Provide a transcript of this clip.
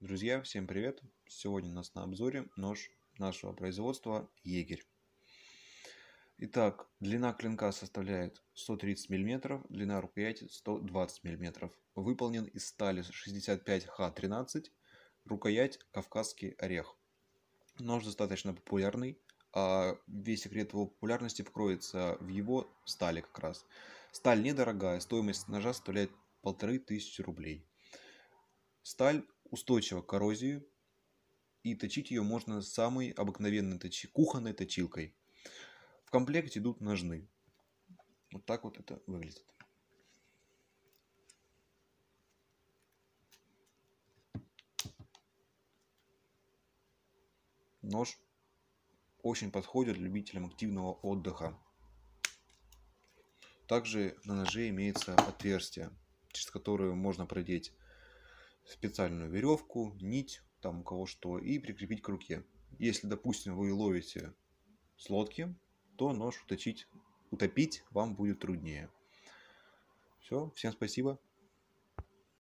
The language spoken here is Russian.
Друзья, всем привет! Сегодня у нас на обзоре нож нашего производства Егерь. Итак, длина клинка составляет 130 мм, длина рукояти 120 мм. Выполнен из стали 65Х13, рукоять «Кавказский орех». Нож достаточно популярный, а весь секрет его популярности вкроется в его стали как раз. Сталь недорогая, стоимость ножа составляет 1500 рублей. Сталь устойчива к коррозии, и точить ее можно самой обыкновенной точи, кухонной точилкой. В комплекте идут ножны. Вот так вот это выглядит. Нож очень подходит любителям активного отдыха. Также на ноже имеется отверстие, через которое можно продеть специальную веревку, нить, там у кого что, и прикрепить к руке. Если, допустим, вы ловите с лодки, то нож уточить, утопить вам будет труднее. Все, всем спасибо.